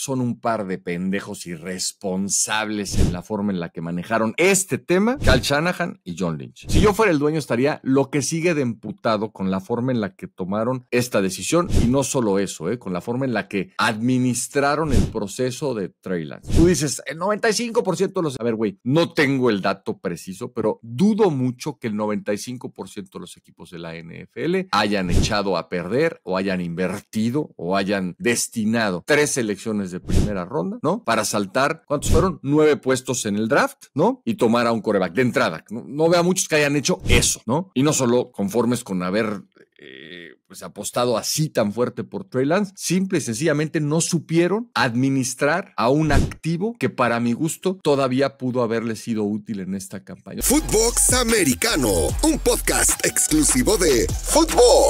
son un par de pendejos irresponsables en la forma en la que manejaron este tema, Cal Shanahan y John Lynch. Si yo fuera el dueño, estaría lo que sigue de emputado con la forma en la que tomaron esta decisión y no solo eso, ¿eh? con la forma en la que administraron el proceso de Lance. Tú dices, el 95% de los... A ver, güey, no tengo el dato preciso, pero dudo mucho que el 95% de los equipos de la NFL hayan echado a perder o hayan invertido o hayan destinado tres selecciones de primera ronda, ¿no? Para saltar, ¿cuántos fueron? Nueve puestos en el draft, ¿no? Y tomar a un coreback de entrada. No, veo a muchos que hayan hecho eso, ¿no? Y no solo conformes con haber eh, pues apostado así tan fuerte por Trey Lance, simple y sencillamente no supieron administrar a un activo que para mi gusto todavía pudo haberle sido útil en esta campaña. Footbox Americano, un podcast exclusivo de Footbox.